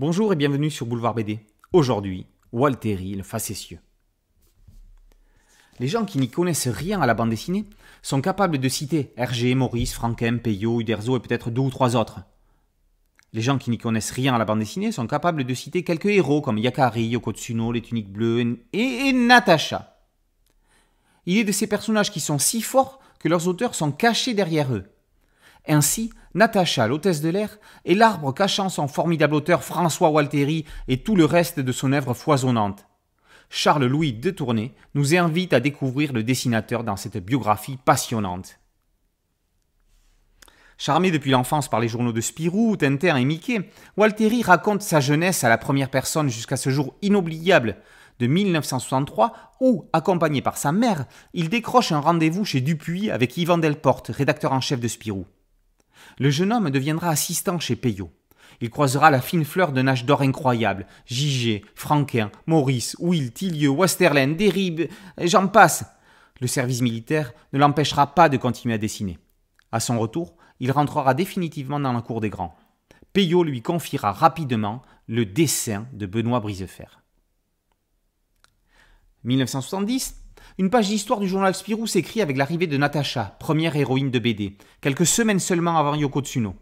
Bonjour et bienvenue sur Boulevard BD. Aujourd'hui, Walteri le facétieux. Les gens qui n'y connaissent rien à la bande dessinée sont capables de citer Hergé, Maurice, Franquin, Peyo, Uderzo et peut-être deux ou trois autres. Les gens qui n'y connaissent rien à la bande dessinée sont capables de citer quelques héros comme Yakari, Yokotsuno, les Tuniques Bleues et, et Natacha. Il est de ces personnages qui sont si forts que leurs auteurs sont cachés derrière eux, ainsi, Natacha, l'hôtesse de l'air, est l'arbre cachant son formidable auteur François Walteri et tout le reste de son œuvre foisonnante. Charles-Louis de Tournay nous invite à découvrir le dessinateur dans cette biographie passionnante. Charmé depuis l'enfance par les journaux de Spirou, Tintin et Mickey, Walteri raconte sa jeunesse à la première personne jusqu'à ce jour inoubliable de 1963 où, accompagné par sa mère, il décroche un rendez-vous chez Dupuis avec Yvan Delporte, rédacteur en chef de Spirou. Le jeune homme deviendra assistant chez Peyot. Il croisera la fine fleur d'un âge d'or incroyable. Gigé, Franquin, Maurice, Will, Tillieu, Westerlin, Derib, j'en passe. Le service militaire ne l'empêchera pas de continuer à dessiner. À son retour, il rentrera définitivement dans la cour des grands. Peyot lui confiera rapidement le dessin de Benoît Brisefer. 1970, une page d'histoire du journal Spirou s'écrit avec l'arrivée de Natasha, première héroïne de BD, quelques semaines seulement avant Yoko Tsuno.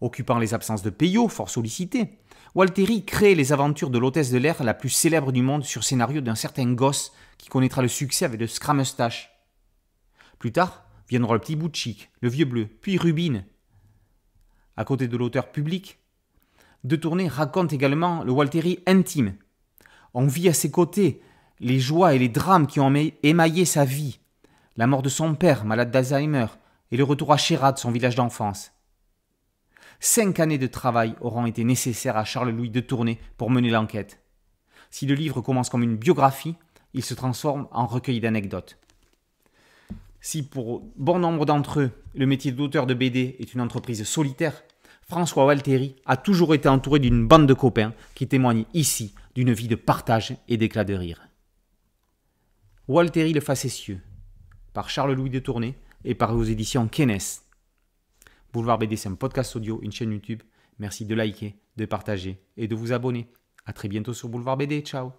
Occupant les absences de Peyo, fort sollicité, Walteri crée les aventures de l'hôtesse de l'air la plus célèbre du monde sur scénario d'un certain gosse qui connaîtra le succès avec le Scramustache. Plus tard viendra le petit bout chic, le vieux bleu, puis Rubine. À côté de l'auteur public, De tournées raconte également le Walteri intime. On vit à ses côtés les joies et les drames qui ont émaillé sa vie, la mort de son père, malade d'Alzheimer, et le retour à Sherrad, son village d'enfance. Cinq années de travail auront été nécessaires à Charles-Louis de Tournay pour mener l'enquête. Si le livre commence comme une biographie, il se transforme en recueil d'anecdotes. Si pour bon nombre d'entre eux, le métier d'auteur de BD est une entreprise solitaire, François Walteri a toujours été entouré d'une bande de copains qui témoignent ici d'une vie de partage et d'éclat de rire. Walteri le facétieux, par Charles-Louis de Tournay et par vos éditions Kenes. Boulevard BD, c'est un podcast audio, une chaîne YouTube. Merci de liker, de partager et de vous abonner. À très bientôt sur Boulevard BD. Ciao